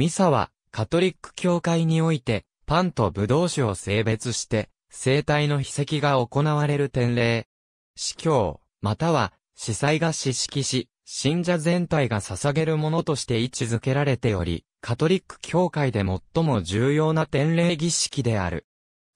ミサは、カトリック教会において、パンとブドウ酒を性別して、生体の秘跡が行われる典礼。司教、または、司祭が指式し、信者全体が捧げるものとして位置づけられており、カトリック教会で最も重要な典礼儀式である。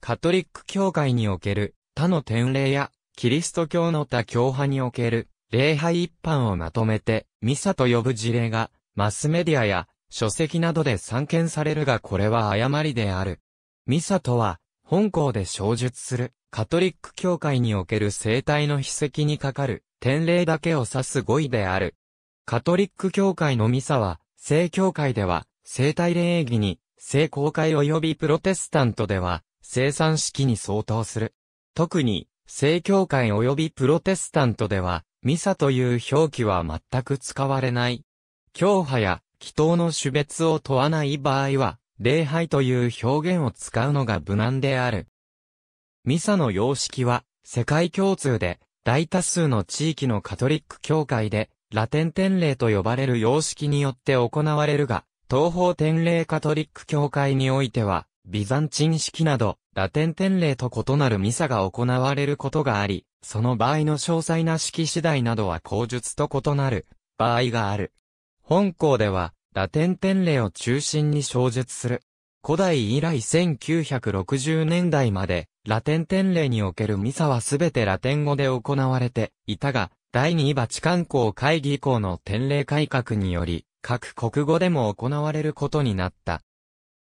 カトリック教会における他の典礼や、キリスト教の他教派における礼拝一般をまとめて、ミサと呼ぶ事例が、マスメディアや書籍などで散見されるがこれは誤りである。ミサとは、本校で小述する、カトリック教会における生体の筆跡にかかる、典礼だけを指す語彙である。カトリック教会のミサは、聖教会では、生体礼儀に、聖公会及びプロテスタントでは、生産式に相当する。特に、聖教会及びプロテスタントでは、ミサという表記は全く使われない。教派や祈祷の種別を問わない場合は、礼拝という表現を使うのが無難である。ミサの様式は、世界共通で、大多数の地域のカトリック教会で、ラテン典礼と呼ばれる様式によって行われるが、東方典礼カトリック教会においては、ビザンチン式など、ラテン典礼と異なるミサが行われることがあり、その場合の詳細な式次第などは口述と異なる場合がある。本校では、ラテン典礼を中心に小述する。古代以来1960年代まで、ラテン典礼におけるミサはすべてラテン語で行われていたが、第2バチカン公会議以降の典礼改革により、各国語でも行われることになった。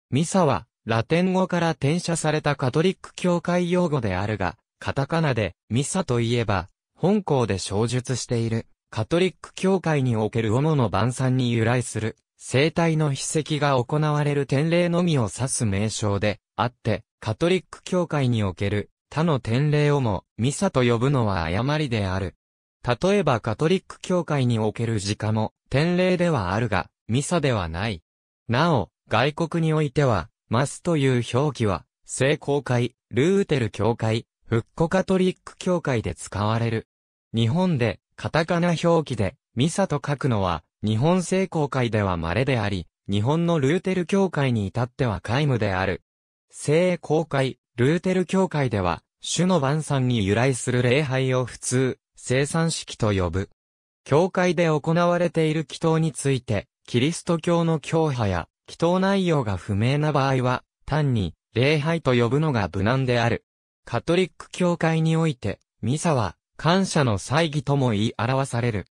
ミサは、ラテン語から転写されたカトリック教会用語であるが、カタカナで、ミサといえば、本校で小述している、カトリック教会における主の晩餐に由来する、生体の筆跡が行われる典礼のみを指す名称であって、カトリック教会における他の典礼をもミサと呼ぶのは誤りである。例えばカトリック教会における家も典礼ではあるが、ミサではない。なお、外国においては、マスという表記は、聖公会、ルーテル教会、復古カトリック教会で使われる。日本で、カタカナ表記で、ミサと書くのは、日本聖公会では稀であり、日本のルーテル教会に至っては皆無である。聖公会、ルーテル教会では、主の晩餐に由来する礼拝を普通、生産式と呼ぶ。教会で行われている祈祷について、キリスト教の教派や、祈祷内容が不明な場合は、単に、礼拝と呼ぶのが無難である。カトリック教会において、ミサは、感謝の祭儀とも言い表される。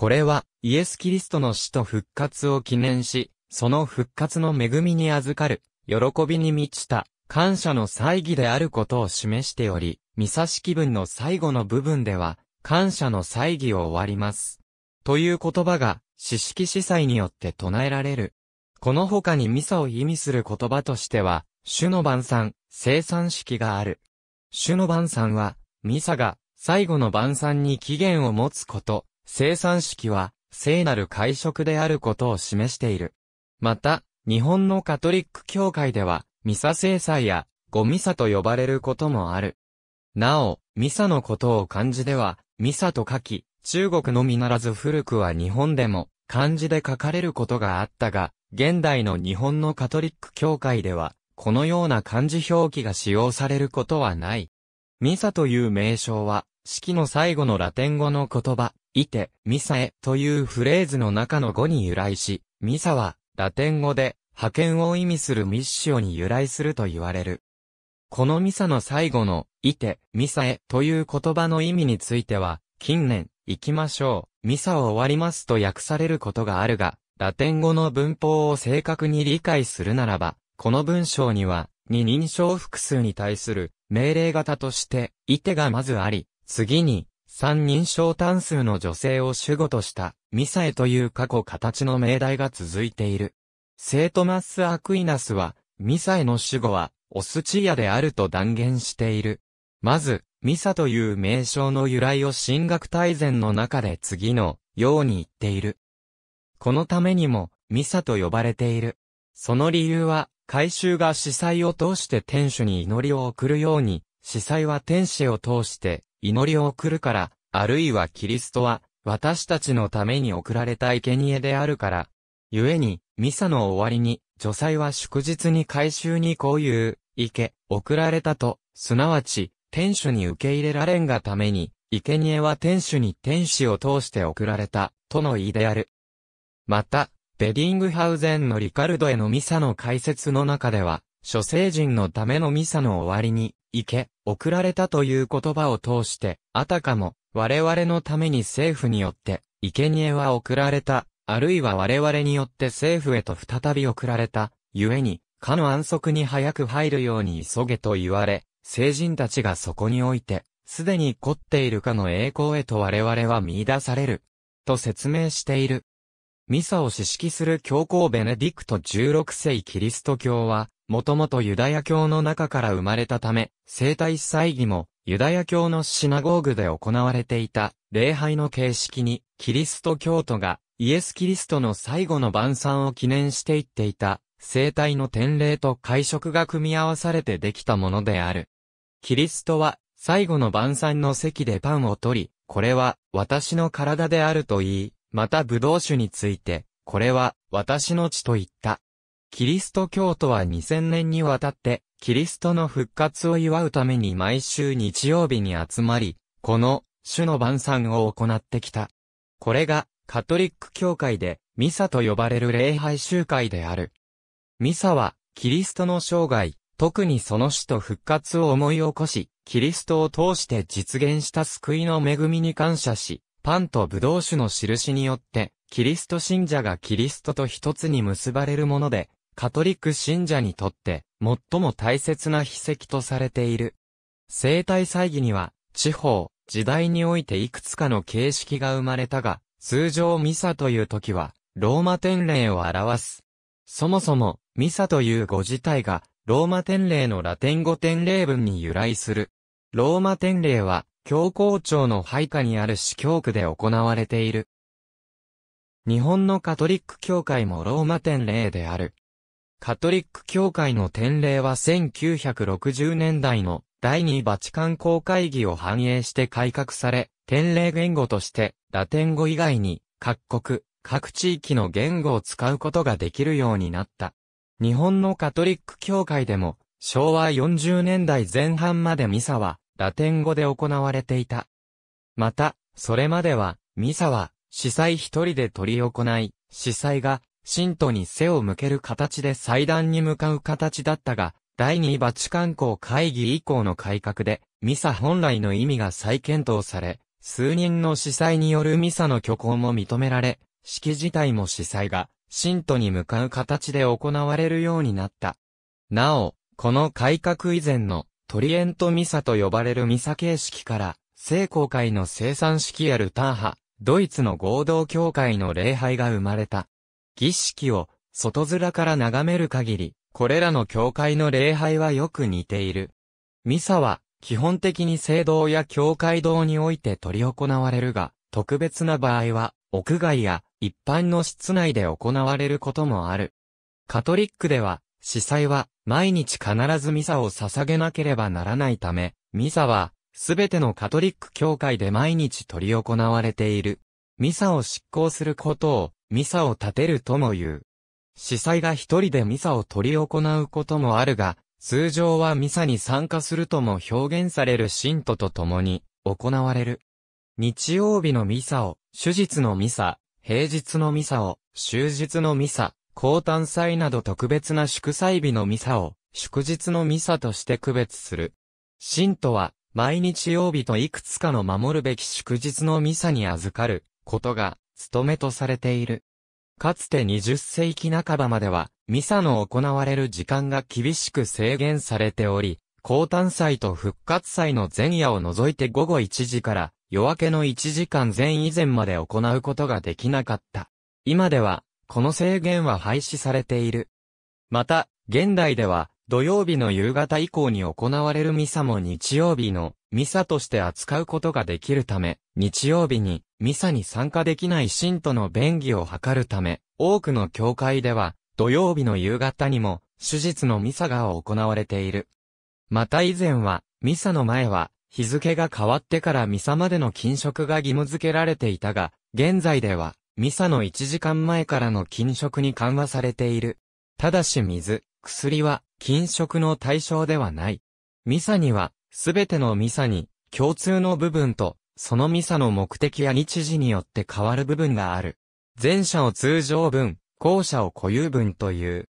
これは、イエス・キリストの死と復活を記念し、その復活の恵みに預かる、喜びに満ちた、感謝の祭儀であることを示しており、ミサ式文の最後の部分では、感謝の祭儀を終わります。という言葉が、四式司祭によって唱えられる。この他にミサを意味する言葉としては、主の晩餐、生産式がある。主の晩餐は、ミサが最後の晩餐に起源を持つこと、生産式は聖なる会食であることを示している。また、日本のカトリック教会では、ミサ制裁やゴミサと呼ばれることもある。なお、ミサのことを漢字では、ミサと書き、中国のみならず古くは日本でも漢字で書かれることがあったが、現代の日本のカトリック教会では、このような漢字表記が使用されることはない。ミサという名称は、式の最後のラテン語の言葉、いて、ミサエというフレーズの中の語に由来し、ミサは、ラテン語で、派遣を意味するミッションに由来すると言われる。このミサの最後の、いて、ミサエという言葉の意味については、近年、行きましょう、ミサを終わりますと訳されることがあるが、ラテン語の文法を正確に理解するならば、この文章には、二人称複数に対する命令型として、いてがまずあり、次に、三人称単数の女性を主語とした、ミサエという過去形の命題が続いている。聖トマッス・アクイナスは、ミサエの主語は、オスチアであると断言している。まず、ミサという名称の由来を神学大全の中で次のように言っている。このためにも、ミサと呼ばれている。その理由は、改収が司祭を通して天主に祈りを送るように、司祭は天使を通して祈りを送るから、あるいはキリストは、私たちのために送られた生贄であるから。故に、ミサの終わりに、女祭は祝日に回収にこういう、け、送られたと、すなわち、天主に受け入れられんがために、生贄は天主に天使を通して送られた、との意である。また、ベディングハウゼンのリカルドへのミサの解説の中では、諸聖人のためのミサの終わりに、け、送られたという言葉を通して、あたかも、我々のために政府によって、生贄は送られた、あるいは我々によって政府へと再び送られた、故に、かの安息に早く入るように急げと言われ、聖人たちがそこにおいて、すでに凝っているかの栄光へと我々は見出される。と説明している。ミサを指揮する教皇ベネディクト16世キリスト教は、もともとユダヤ教の中から生まれたため、生体祭儀も、ユダヤ教のシナゴーグで行われていた、礼拝の形式に、キリスト教徒が、イエス・キリストの最後の晩餐を記念していっていた、生体の典礼と会食が組み合わされてできたものである。キリストは、最後の晩餐の席でパンを取り、これは、私の体であると言い、また葡萄酒について、これは、私の血と言った。キリスト教徒は2000年にわたって、キリストの復活を祝うために毎週日曜日に集まり、この、主の晩餐を行ってきた。これが、カトリック教会で、ミサと呼ばれる礼拝集会である。ミサは、キリストの生涯、特にその死と復活を思い起こし、キリストを通して実現した救いの恵みに感謝し、パンとブドウ酒の印によって、キリスト信者がキリストと一つに結ばれるもので、カトリック信者にとって最も大切な秘跡とされている。生体祭儀には、地方、時代においていくつかの形式が生まれたが、通常ミサという時は、ローマ典礼を表す。そもそも、ミサという語自体が、ローマ典礼のラテン語典礼文に由来する。ローマ典礼は、教皇庁の配下にある司教区で行われている。日本のカトリック教会もローマ典礼である。カトリック教会の典礼は1960年代の第2バチカン公会議を反映して改革され、典礼言語としてラテン語以外に各国、各地域の言語を使うことができるようになった。日本のカトリック教会でも昭和40年代前半までミサはラテン語で行われていた。また、それまではミサは司祭一人で取り行い、司祭が信徒に背を向ける形で祭壇に向かう形だったが、第2バチカン公会議以降の改革で、ミサ本来の意味が再検討され、数人の司祭によるミサの挙行も認められ、式自体も司祭が、信徒に向かう形で行われるようになった。なお、この改革以前の、トリエントミサと呼ばれるミサ形式から、聖公会の生産式やルター派、ドイツの合同教会の礼拝が生まれた。儀式を外面から眺める限り、これらの教会の礼拝はよく似ている。ミサは、基本的に聖堂や教会堂において取り行われるが、特別な場合は、屋外や一般の室内で行われることもある。カトリックでは、司祭は毎日必ずミサを捧げなければならないため、ミサはすべてのカトリック教会で毎日取り行われている。ミサを執行することをミサを立てるとも言う。司祭が一人でミサを取り行うこともあるが、通常はミサに参加するとも表現される信徒と共に行われる。日曜日のミサを、手術のミサ、平日のミサを、終日のミサ、高誕祭など特別な祝祭日のミサを、祝日のミサとして区別する。信徒は、毎日曜日といくつかの守るべき祝日のミサに預かることが務めとされている。かつて20世紀半ばまでは、ミサの行われる時間が厳しく制限されており、降誕祭と復活祭の前夜を除いて午後1時から夜明けの1時間前以前まで行うことができなかった。今では、この制限は廃止されている。また、現代では、土曜日の夕方以降に行われるミサも日曜日のミサとして扱うことができるため、日曜日にミサに参加できない信徒の便宜を図るため、多くの教会では、土曜日の夕方にも、手術のミサが行われている。また以前は、ミサの前は、日付が変わってからミサまでの禁食が義務付けられていたが、現在では、ミサの1時間前からの禁食に緩和されている。ただし水、薬は、禁食の対象ではない。ミサには、すべてのミサに、共通の部分と、そのミサの目的や日時によって変わる部分がある。前者を通常文、後者を固有文という。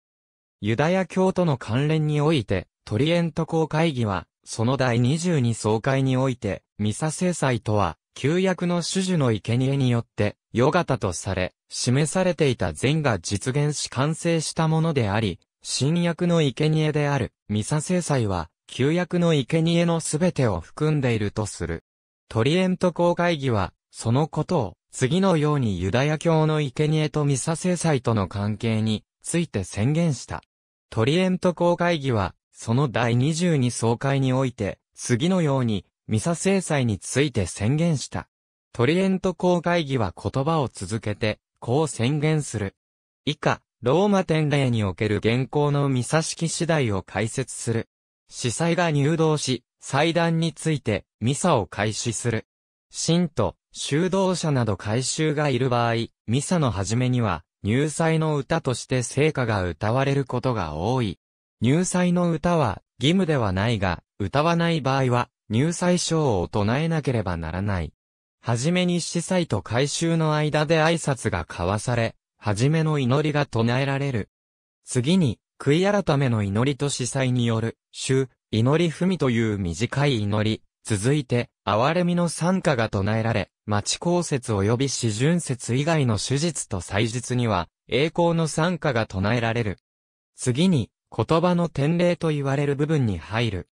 ユダヤ教との関連において、トリエント公会議は、その第22総会において、ミサ制裁とは、旧約の種々の生贄によって、ヨガタとされ、示されていた善が実現し完成したものであり、新約の生贄である、ミサ制裁は、旧約の生贄のすべてを含んでいるとする。トリエント公会議は、そのことを、次のようにユダヤ教の生贄とミサ制裁との関係について宣言した。トリエント公会議は、その第22総会において、次のようにミサ制裁について宣言した。トリエント公会議は言葉を続けて、こう宣言する。以下、ローマ典礼における現行のミサ式次第を解説する。司祭が入道し、祭壇について、ミサを開始する。信徒、修道者など改修がいる場合、ミサの始めには、入祭の歌として聖歌が歌われることが多い。入祭の歌は、義務ではないが、歌わない場合は、入祭賞を唱えなければならない。はじめに司祭と改修の間で挨拶が交わされ、はじめの祈りが唱えられる。次に、悔い改めの祈りと司祭による、主、祈り文という短い祈り、続いて、憐れみの参加が唱えられ、町公説及び四巡説以外の手術と祭日には、栄光の参加が唱えられる。次に、言葉の典礼と言われる部分に入る。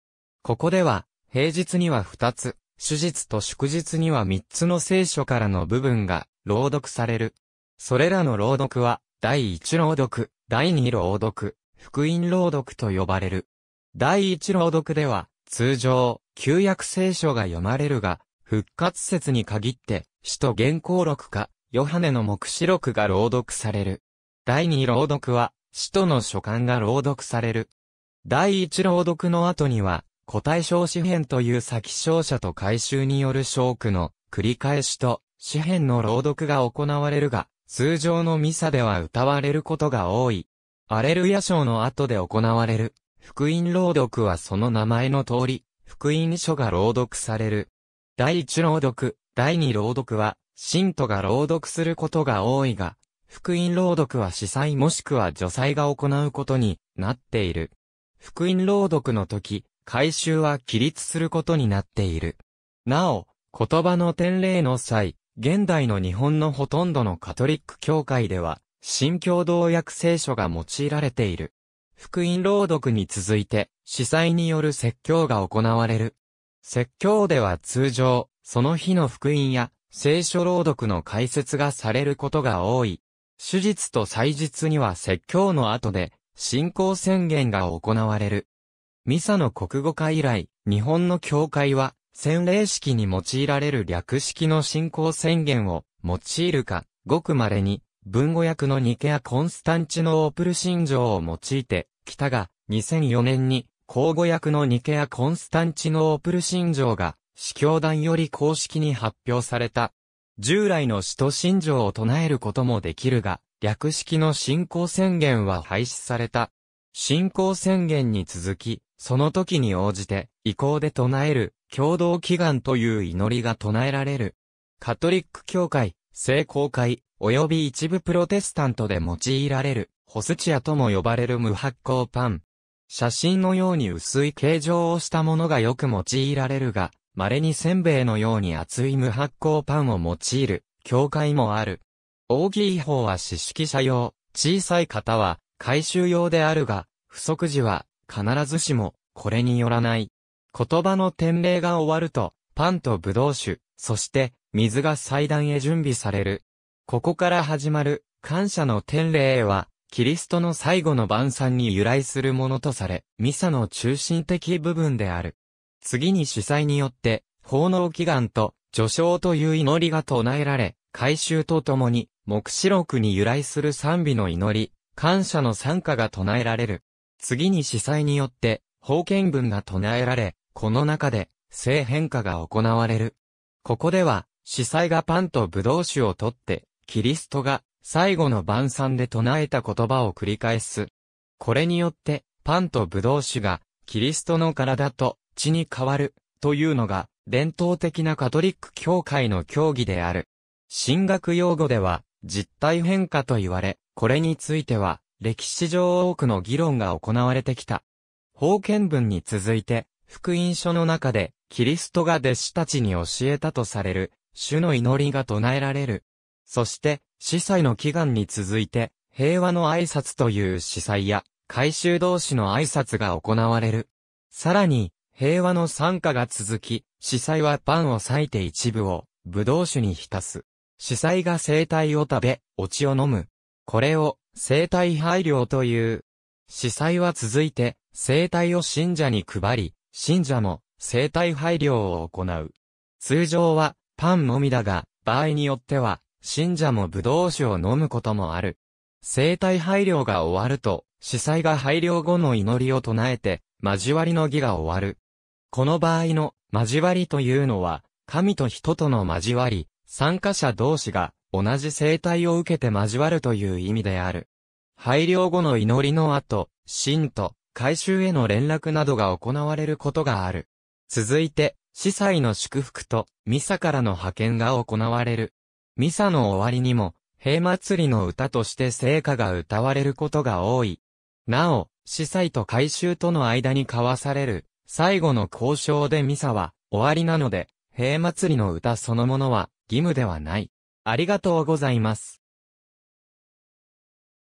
ここでは、平日には二つ、手術と祝日には三つの聖書からの部分が、朗読される。それらの朗読は、第一朗読、第二朗読、福音朗読と呼ばれる。第一朗読では、通常、旧約聖書が読まれるが、復活説に限って、使徒原稿録か、ヨハネの目視録が朗読される。第二朗読は、使徒の書簡が朗読される。第一朗読の後には、古代小詩編という先勝者と回収による小句の繰り返しと、詩編の朗読が行われるが、通常のミサでは歌われることが多い。アレルヤ賞の後で行われる福音朗読はその名前の通り、福音書が朗読される。第一朗読、第二朗読は、信徒が朗読することが多いが、福音朗読は司祭もしくは助祭が行うことになっている。福音朗読の時、回収は起立することになっている。なお、言葉の典礼の際、現代の日本のほとんどのカトリック教会では、新共同訳聖書が用いられている。福音朗読に続いて、司祭による説教が行われる。説教では通常、その日の福音や、聖書朗読の解説がされることが多い。手術と祭日には説教の後で、信仰宣言が行われる。ミサの国語化以来、日本の教会は、洗礼式に用いられる略式の信仰宣言を用いるか、ごく稀に文語訳のニケア・コンスタンチノープル信条を用いて、北たが、2004年に、口語訳のニケア・コンスタンチノープル信条が、司教団より公式に発表された。従来の使徒信条を唱えることもできるが、略式の信仰宣言は廃止された。信仰宣言に続き、その時に応じて、意向で唱える、共同祈願という祈りが唱えられる。カトリック教会、聖公会、及び一部プロテスタントで用いられる、ホスチアとも呼ばれる無発酵パン。写真のように薄い形状をしたものがよく用いられるが、稀にせんべいのように厚い無発酵パンを用いる、教会もある。大きい方は四式者用、小さい方は回収用であるが、不足時は必ずしもこれによらない。言葉の典礼が終わると、パンとブドウ酒、そして水が祭壇へ準備される。ここから始まる感謝の典礼は、キリストの最後の晩餐に由来するものとされ、ミサの中心的部分である。次に主催によって、奉納祈願と、序章という祈りが唱えられ、改修とともに、目視録に由来する賛美の祈り、感謝の参加が唱えられる。次に司祭によって、封建文が唱えられ、この中で、性変化が行われる。ここでは、司祭がパンと葡萄酒を取って、キリストが最後の晩餐で唱えた言葉を繰り返す。これによって、パンとブドウ酒がキリストの体と血に変わるというのが伝統的なカトリック教会の教義である。神学用語では実体変化と言われ、これについては歴史上多くの議論が行われてきた。封建文に続いて、福音書の中でキリストが弟子たちに教えたとされる、主の祈りが唱えられるそして、司祭の祈願に続いて、平和の挨拶という司祭や、改修同士の挨拶が行われる。さらに、平和の参加が続き、司祭はパンを裂いて一部を、葡萄酒に浸す。司祭が生体を食べ、お血を飲む。これを、生体配慮という。司祭は続いて、生体を信者に配り、信者も、生体配慮を行う。通常は、パンのみだが、場合によっては、信者も葡萄酒を飲むこともある。生体配慮が終わると、司祭が配慮後の祈りを唱えて、交わりの儀が終わる。この場合の交わりというのは、神と人との交わり、参加者同士が同じ生体を受けて交わるという意味である。配慮後の祈りの後、信徒、回収への連絡などが行われることがある。続いて、司祭の祝福と、ミサからの派遣が行われる。ミサの終わりにも、平祭りの歌として聖歌が歌われることが多い。なお、司祭と改修との間に交わされる、最後の交渉でミサは、終わりなので、平祭りの歌そのものは、義務ではない。ありがとうございます。